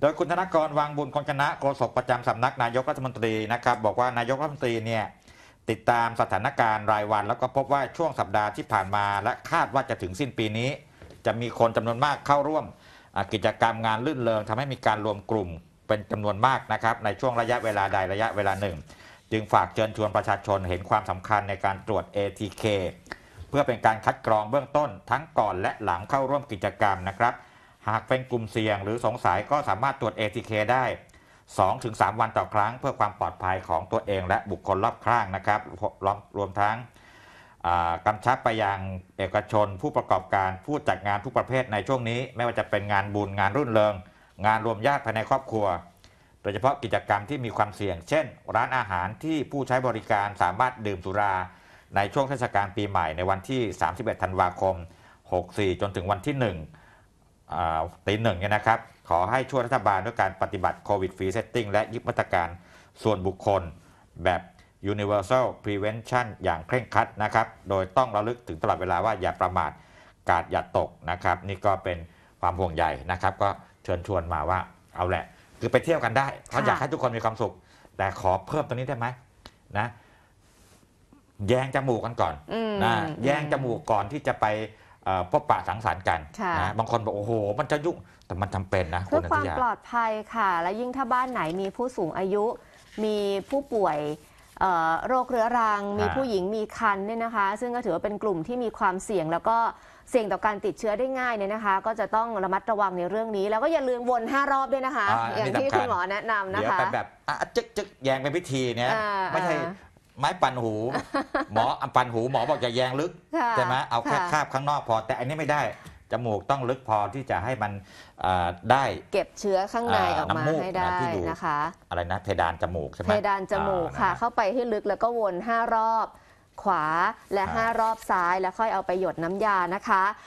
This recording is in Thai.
โดยคุณธนกรวังบุญคนชนะโฆษกประจำสำนัก นายกรัฐมนตรีนะครับ บอกว่านายกรัฐมนตรีเนี่ยติดตามสถานการณ์รายวัน แล้วก็พบว่าช่วงสัปดาห์ที่ผ่านมา และคาดว่าจะถึงสิ้นปีนี้ จะมีคนจำนวนมากเข้าร่วมกิจกรรมงานลื่นเลงทำให้มีการรวมกลุ่มเป็นจำนวนมากนะครับในช่วงระยะเวลาใดระยะเวลาหนึ่ง จึงฝากเชิญชวนประชาชนเห็นความสำคัญในการตรวจ ATK เพื่อเป็นการคัดกรองเบื้องต้น ทั้งก่อนและหลังเข้าร่วมกิจกรรมนะครับหากเป็นกลุ่มเสี่ยงหรือสงสัยก็สามารถตรวจ ATK ได้ 2-3 วันต่อครั้งเพื่อความปลอดภัยของตัวเองและบุคคลรอบข้างนะครับ รวมรวมทั้งกำชับไปยังเอกชนผู้ประกอบการผู้จัดงานทุกประเภทในช่วงนี้ไม่ว่าจะเป็นงานบุญงานรุ่นเริงงานรวมญาติภายในครอบครัว โดยเฉพาะกิจกรรมที่มีความเสี่ยง เช่นร้านอาหารที่ผู้ใช้บริการสามารถดื่มสุราในช่วงเทศกาลปีใหม่ ในวันที่ 31ธันวาคม 64 จนถึงวันที่ 1ตีหนึ่งเนี่ยนะครับ ขอให้ช่วยรัฐบาลด้วยการปฏิบัติโควิดฟรีเซตติ้งและยึดมาตรการส่วนบุคคลแบบ universal prevention อย่างเคร่งครัดนะครับ โดยต้องระลึกถึงตลอดเวลาว่าอย่าประมาทกาดอย่าตกนะครับ นี่ก็เป็นความห่วงใยนะครับ ก็เชิญชวนมาว่าเอาแหละ คือไปเที่ยวกันได้เขาอยากให้ทุกคนมีความสุข แต่ขอเพิ่มตรงนี้ได้ไหมนะแยงจมูกกันก่อนนะแยงจมูกก่อนที่จะไปพบปะสังสรรค์กันนะบางคนบอกโอ้โห มันจะยุ่งแต่มันจำเป็นนะเพื่อความปลอดภัยค่ะ และยิ่งถ้าบ้านไหนมีผู้สูงอายุมีผู้ป่วยโรคเรื้อรัง มีผู้หญิงมีคันเนี่ยนะคะ ซึ่งก็ถือว่าเป็นกลุ่มที่มีความเสี่ยง แล้วก็เสี่ยงต่อการติดเชื้อได้ง่ายเนี่ยนะคะ ก็จะต้องระมัดระวังในเรื่องนี้ แล้วก็อย่าลืมวน5รอบด้วยนะคะ อย่างที่คุณหมอแนะนำนะคะเดี๋ยวไปแบบจึ๊กจึ๊กแยงเป็นพิธีเนี่ยไม่ใช่ไม้ปันหู หมอปันหูหมอบอกอย่าแยงลึก ใช่ไหมเอาแค่คาบข้างนอกพอ แต่อันนี้ไม่ได้ จมูกต้องลึกพอที่จะให้มันได้ เก็บเชื้อข้างในออกมาให้ได้นะคะ อะไรนะเพดานจมูกใช่ไหมเพดานจมูกค่ะ เข้าไปให้ลึกแล้วก็วน 5 รอบขวาและ 5 รอบซ้ายแล้วค่อยเอาไปหยดน้ำยานะคะ